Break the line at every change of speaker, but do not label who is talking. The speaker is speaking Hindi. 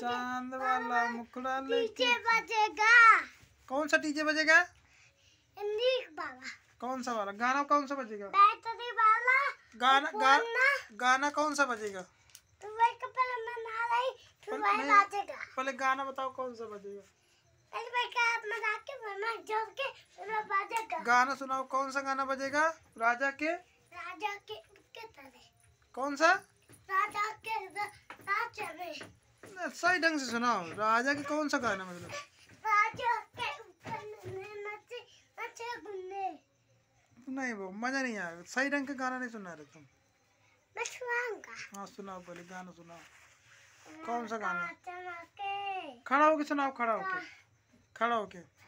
चांद वाला मुखड़ा लेके बजेगा कौन सा टीजे बजेगा कौन सा वाला गाना कौन सा बजेगा
बैटरी वाला गाना
गाना कौन सा बजेगा
पहले
गाना बताओ कौन सा बजेगा गाना सुनाओ कौन सा गाना बजेगा राजा के
राजा के, के कौन सा राजा के
सही ढंग से सुनाओ राजा के कौन सा गाना मतलब
नहीं वो मजा
नहीं आया सही ढंग का गाना नहीं सुना रहे तुम
मैं
हाँ सुनाओ पहले गाना सुनाओ
कौन सा गाना खड़ा होके सुनाओ खड़ा होके हाँ।
खड़ा होके